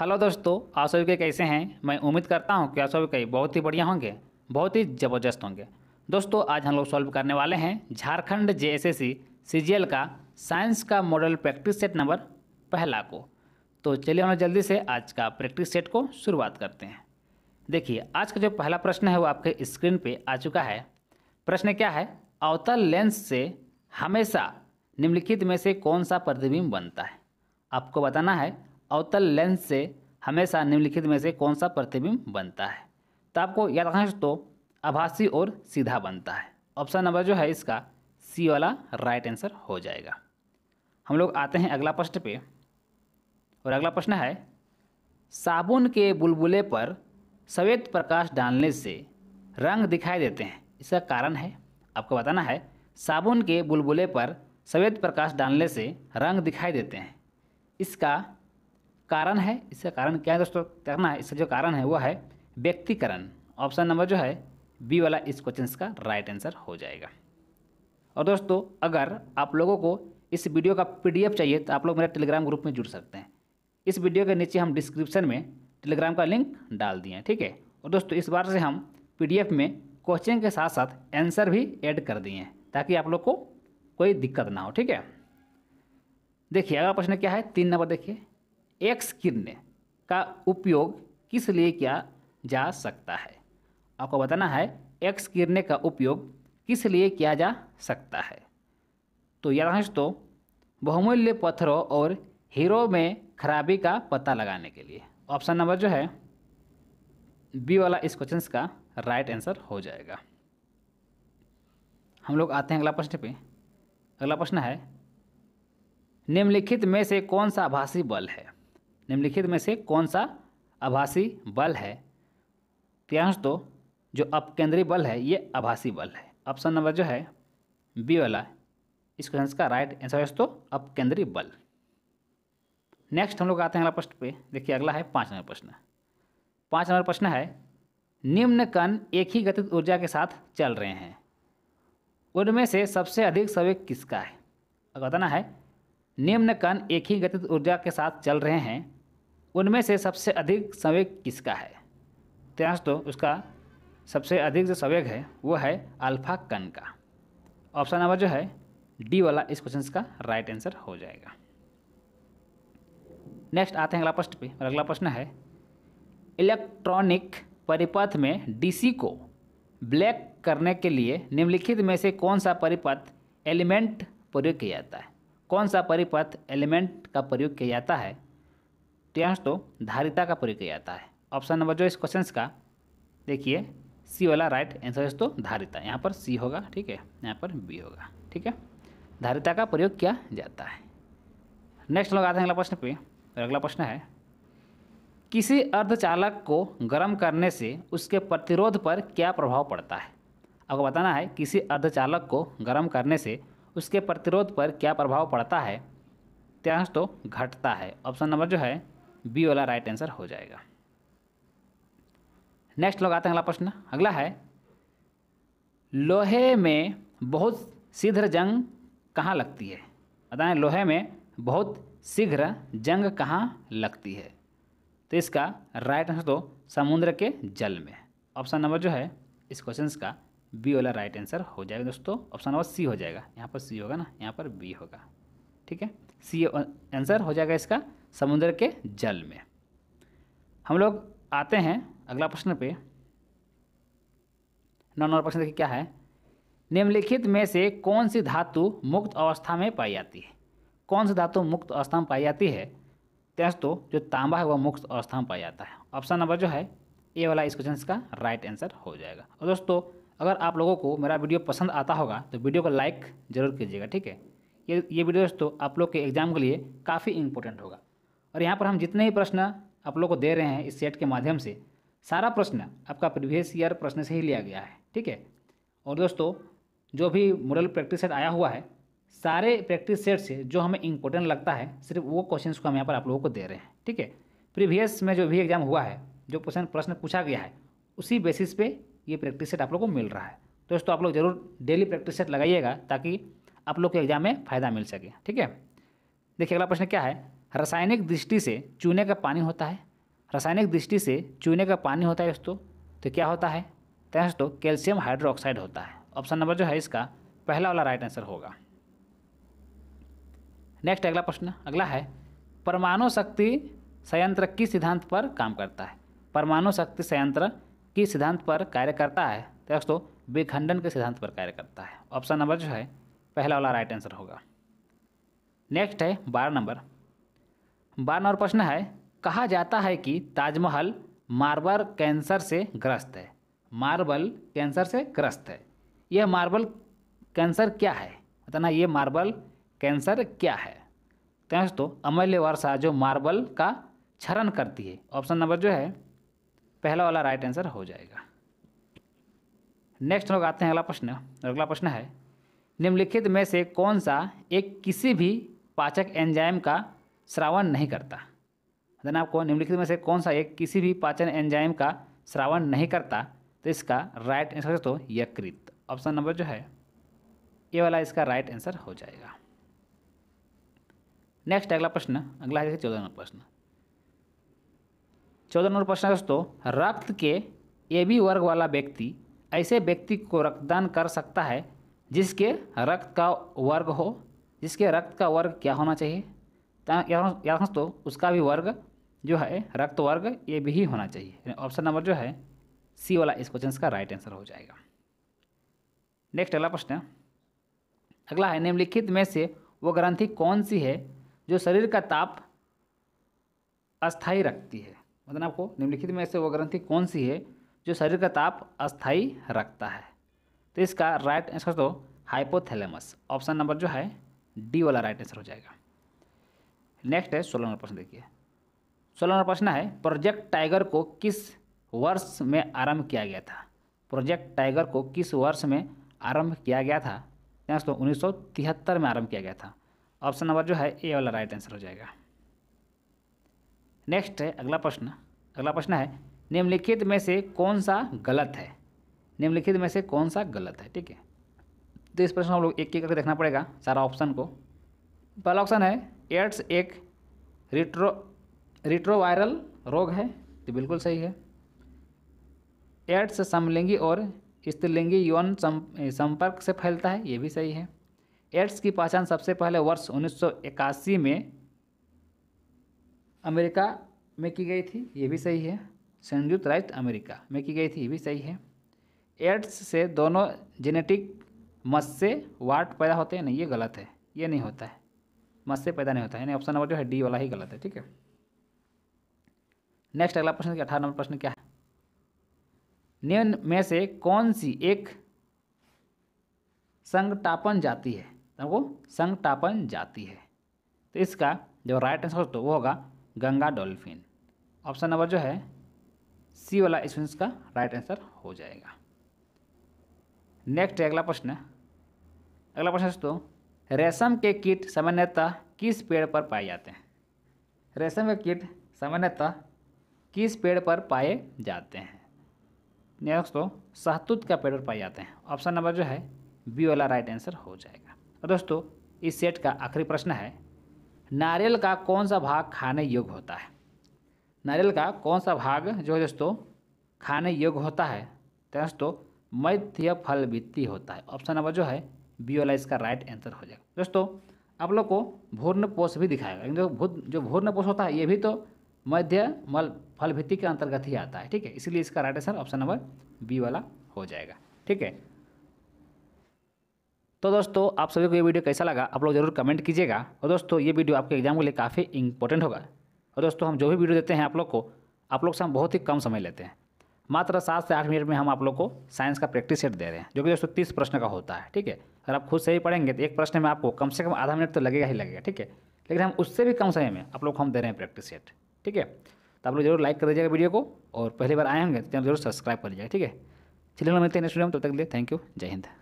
hello दोस्तों आप सभी के कैसे हैं मैं उम्मीद करता हूं कि आप सभी कई बहुत ही बढ़िया होंगे बहुत ही ज़बरदस्त होंगे दोस्तों आज हम लोग सॉल्व करने वाले हैं झारखंड जे एस का साइंस का मॉडल प्रैक्टिस सेट नंबर पहला को तो चलिए हम लोग जल्दी से आज का प्रैक्टिस सेट को शुरुआत करते हैं देखिए आज का जो पहला प्रश्न है वो आपके स्क्रीन पर आ चुका है प्रश्न क्या है अवतल लेंस से हमेशा निम्नलिखित में से कौन सा प्रतिबिंब बनता है आपको बताना है अवतल लेंस से हमेशा निम्नलिखित में से कौन सा प्रतिबिंब बनता है तो आपको याद रखना तो आभासी और सीधा बनता है ऑप्शन नंबर जो है इसका सी वाला राइट आंसर हो जाएगा हम लोग आते हैं अगला प्रश्न पे और अगला प्रश्न है साबुन के बुलबुले पर सवेद प्रकाश डालने से रंग दिखाई देते हैं इसका कारण है आपको बताना है साबुन के बुलबुले पर सवेद प्रकाश डालने से रंग दिखाई देते हैं इसका कारण है इसका कारण क्या है दोस्तों करना है इसका जो कारण है वो है व्यक्तिकरण ऑप्शन नंबर जो है बी वाला इस क्वेश्चन का राइट आंसर हो जाएगा और दोस्तों अगर आप लोगों को इस वीडियो का पीडीएफ चाहिए तो आप लोग मेरे टेलीग्राम ग्रुप में जुड़ सकते हैं इस वीडियो के नीचे हम डिस्क्रिप्शन में टेलीग्राम का लिंक डाल दिए हैं ठीक है और दोस्तों इस बार से हम पीडीएफ में क्वेश्चन के साथ साथ आंसर भी ऐड कर दिए हैं ताकि आप लोग को कोई दिक्कत ना हो ठीक है देखिए अगला प्रश्न क्या है तीन नंबर देखिए एक्स किरण का उपयोग किस लिए किया जा सकता है आपको बताना है एक्स किरण का उपयोग किस लिए किया जा सकता है तो यह तो बहुमूल्य पत्थरों और हीरो में खराबी का पता लगाने के लिए ऑप्शन नंबर जो है बी वाला इस क्वेश्चन का राइट आंसर हो जाएगा हम लोग आते हैं अगला प्रश्न पे अगला प्रश्न है निम्नलिखित में से कौन सा आभासी बल है निम्नलिखित में से कौन सा आभासी बल है त्यांश तो जो अपकेंद्रीय बल है ये आभासी बल है ऑप्शन नंबर जो है बी वाला इस क्वेश्चन का राइट आंसर है दोस्तों अपकेंद्रीय बल नेक्स्ट हम लोग आते हैं अगला प्रश्न पे देखिए अगला है पाँच नंबर प्रश्न पाँच नंबर प्रश्न है निम्न कण एक ही गतिज ऊर्जा के साथ चल रहे हैं उनमें से सबसे अधिक सवेग किसका है बताना है निम्न कण एक ही गतिज ऊर्जा के साथ चल रहे हैं उनमें से सबसे अधिक संवेग किसका है तो उसका सबसे अधिक जो संवेग है वो है अल्फा कण का ऑप्शन नंबर जो है डी वाला इस क्वेश्चन का राइट आंसर हो जाएगा नेक्स्ट आते हैं अगला प्रश्न पे और अगला प्रश्न है इलेक्ट्रॉनिक परिपथ में डीसी को ब्लैक करने के लिए निम्नलिखित में से कौन सा परिपथ एलिमेंट प्रयोग किया जाता है कौन सा परिपथ एलिमेंट का प्रयोग किया जाता है यहाँ तो धारिता का प्रयोग किया जाता है ऑप्शन नंबर जो इस क्वेश्चन का देखिए सी वाला राइट आंसर है तो धारिता यहाँ पर सी होगा ठीक है यहाँ पर बी होगा ठीक है धारिता का प्रयोग किया जाता है नेक्स्ट लोग आते हैं अगला प्रश्न पे और अगला प्रश्न है किसी अर्धचालक को गर्म करने से उसके प्रतिरोध पर क्या प्रभाव पड़ता है आपको बताना है किसी अर्धचालक को गर्म करने से उसके प्रतिरोध पर क्या प्रभाव पड़ता है त्यांश तो घटता है ऑप्शन नंबर जो है बी वाला राइट आंसर हो जाएगा नेक्स्ट लोग आते हैं अगला प्रश्न अगला है लोहे में बहुत शीघ्र जंग कहाँ लगती है बताएं लोहे में बहुत शीघ्र जंग कहाँ लगती है तो इसका राइट आंसर तो समुद्र के जल में ऑप्शन नंबर जो है इस क्वेश्चन का बी वाला राइट आंसर हो जाएगा दोस्तों ऑप्शन नंबर सी हो जाएगा यहाँ पर सी होगा ना यहाँ पर बी होगा ठीक है सी आंसर हो जाएगा इसका समुद्र के जल में हम लोग आते हैं अगला प्रश्न पे नौ नंबर प्रश्न देखिए क्या है निम्नलिखित में से कौन सी धातु मुक्त अवस्था में पाई जाती है कौन सी धातु मुक्त अवस्था में पाई जाती है दोस्तों जो तांबा है वह मुक्त अवस्था में पाया जाता है ऑप्शन नंबर जो है ए वाला इस क्वेश्चन का राइट आंसर हो जाएगा और दोस्तों अगर आप लोगों को मेरा वीडियो पसंद आता होगा तो वीडियो को लाइक ज़रूर कीजिएगा ठीक है ये ये वीडियो दोस्तों आप लोग के एग्जाम के लिए काफ़ी इंपॉर्टेंट होगा और यहाँ पर हम जितने ही प्रश्न आप लोग को दे रहे हैं इस सेट के माध्यम से सारा प्रश्न आपका प्रीवियस ईयर प्रश्न से ही लिया गया है ठीक है और दोस्तों जो भी मॉडल प्रैक्टिस सेट आया हुआ है सारे प्रैक्टिस सेट से जो हमें इंपॉर्टेंट लगता है सिर्फ वो क्वेश्चन को हम यहाँ पर आप लोगों को दे रहे हैं ठीक है प्रीवियस में जो भी एग्जाम हुआ है जो क्वेश्चन प्रश्न पूछा गया है उसी बेसिस पे ये प्रैक्टिस सेट आप लोग को मिल रहा है दोस्तों आप लोग जरूर डेली प्रैक्टिस सेट लगाइएगा ताकि आप लोग के एग्जाम में फ़ायदा मिल सके ठीक है देखिए अगला प्रश्न क्या है रासायनिक दृष्टि से चूने का पानी होता है रासायनिक दृष्टि से चूने का पानी होता है दोस्तों तो क्या होता है तो दोस्तों कैल्शियम हाइड्रोक्साइड होता है ऑप्शन नंबर जो है इसका पहला वाला राइट आंसर होगा नेक्स्ट अगला प्रश्न अगला है परमाणु शक्ति संयंत्र किस सिद्धांत पर काम करता है परमाणु शक्ति संयंत्र किस सिद्धांत पर कार्य करता है तो दोस्तों विखंडन के सिद्धांत पर कार्य करता है ऑप्शन नंबर जो है पहला वाला राइट आंसर होगा नेक्स्ट है बारह नंबर बारह नंबर प्रश्न है कहा जाता है कि ताजमहल मार्बल कैंसर से ग्रस्त है मार्बल कैंसर से ग्रस्त है यह मार्बल कैंसर क्या है बताना ये मार्बल कैंसर क्या है तो दोस्तों अमल्य वर्षा जो मार्बल का क्षरण करती है ऑप्शन नंबर जो है पहला वाला राइट आंसर हो जाएगा नेक्स्ट लोग आते हैं अगला प्रश्न अगला प्रश्न है निम्नलिखित में से कौन सा एक किसी भी पाचक एंजाइम का श्रावण नहीं करता देन आपको निम्नलिखित में से कौन सा एक किसी भी पाचन एंजाइम का श्रावण नहीं करता तो इसका राइट आंसर तो यकृत ऑप्शन नंबर जो है ये वाला इसका राइट आंसर हो जाएगा नेक्स्ट अगला प्रश्न अगला है चौदह नंबर प्रश्न चौदह नंबर प्रश्न दोस्तों रक्त के ए बी वर्ग वाला व्यक्ति ऐसे व्यक्ति को रक्तदान कर सकता है जिसके रक्त का वर्ग हो जिसके रक्त का वर्ग क्या होना चाहिए यहाँ तो उसका भी वर्ग जो है रक्त वर्ग ये भी होना चाहिए ऑप्शन नंबर जो है सी वाला इस क्वेश्चन का राइट आंसर हो जाएगा नेक्स्ट अगला प्रश्न अगला है निम्नलिखित में से वो ग्रंथि कौन सी है जो शरीर का ताप अस्थाई रखती है मतलब आपको निम्नलिखित में से वो ग्रंथि कौन सी है जो शरीर का ताप अस्थाई रखता है तो इसका राइट आंसर तो हाइपोथैलेमस ऑप्शन नंबर जो है डी वाला राइट आंसर हो जाएगा नेक्स्ट है सोलह नंबर प्रश्न देखिए सोलह नंबर प्रश्न है प्रोजेक्ट टाइगर को किस वर्ष में आरंभ किया गया था प्रोजेक्ट टाइगर को किस वर्ष में आरंभ किया गया था तो उन्नीस सौ तिहत्तर में आरंभ किया गया था ऑप्शन नंबर जो है ए वाला राइट आंसर हो जाएगा नेक्स्ट है अगला प्रश्न अगला प्रश्न है निम्नलिखित में से कौन सा गलत है निम्नलिखित में से कौन सा गलत है ठीक है तो इस प्रश्न हम लोग एक एक करके देखना पड़ेगा सारा ऑप्शन को पहला ऑप्शन है एड्स एक रिट्रो रिट्रोवायरल रोग है तो बिल्कुल सही है एड्स समलिंगी और स्त्रीलिंगी यौन संपर्क से फैलता है ये भी सही है एड्स की पहचान सबसे पहले वर्ष 1981 में अमेरिका में की गई थी ये भी सही है संयुक्त राष्ट्र अमेरिका में की गई थी ये भी सही है एड्स से दोनों जेनेटिक मस्से से वाट पैदा होते हैं नहीं ये गलत है ये नहीं होता है मस से पैदा नहीं होता है यानी ऑप्शन नंबर जो है डी वाला ही गलत है ठीक है नेक्स्ट अगला प्रश्न अठारह नंबर प्रश्न क्या है निम्न में से कौन सी एक संगटापन जाती है वो संगटापन जाती है तो इसका जो राइट आंसर तो वो होगा गंगा डॉल्फिन ऑप्शन नंबर जो है सी वाला इसमें इसका राइट आंसर हो जाएगा नेक्स्ट है अगला प्रश्न अगला प्रश्न दोस्तों रेशम के कीट सामान्यतः किस पेड़ पर पाए जाते हैं रेशम के कीट सामान्यतः किस पेड़ पर पाए जाते हैं दोस्तों शहतूत का पेड़ पर पाए जाते हैं ऑप्शन नंबर जो है बी वाला राइट आंसर हो जाएगा और दोस्तों इस सेट का आखिरी प्रश्न है नारियल का कौन सा भाग खाने योग्य होता है नारियल का कौन सा भाग जो है दोस्तों खाने योग्य होता है तो दोस्तों मध्य फल वित्ती होता है ऑप्शन नंबर जो है बी वाला इसका राइट आंसर हो जाएगा दोस्तों आप लोग को भूर्ण पोष भी दिखाएगा जो भूत जो भूर्ण पोष होता है ये भी तो मध्य मल फल भित्ति के अंतर्गत ही आता है ठीक है इसीलिए इसका right answer option number B वाला हो जाएगा ठीक है तो दोस्तों आप सभी को ये वीडियो कैसा लगा आप लोग जरूर कमेंट कीजिएगा और दोस्तों ये वीडियो आपके एग्जाम के लिए काफ़ी इंपॉर्टेंट होगा और दोस्तों हम जो भी वीडियो देते हैं आप लोग को आप लोग से हम बहुत ही कम समय लेते हैं मात्र सात से आठ मिनट में हम आप लोग को साइंस का प्रैक्टिस सेट दे रहे हैं जो कि दोस्तों तीस प्रश्न का होता है ठीक है अगर आप खुद से ही पढ़ेंगे तो एक प्रश्न में आपको कम से कम आधा मिनट तो लगेगा ही लगेगा ठीक है लेकिन हम उससे भी कम समय में आप लोग को हम दे रहे हैं प्रैक्टिस सेट ठीक है तो आप लोग जरूर लाइक कर दीजिएगा वीडियो को और पहली बार आए होंगे तो जरूर सब्सक्राइब कर लीजिएगा ठीक है चलिए मिलते हैं स्टूडियो में तब तक के लिए थैंक यू जय हिंद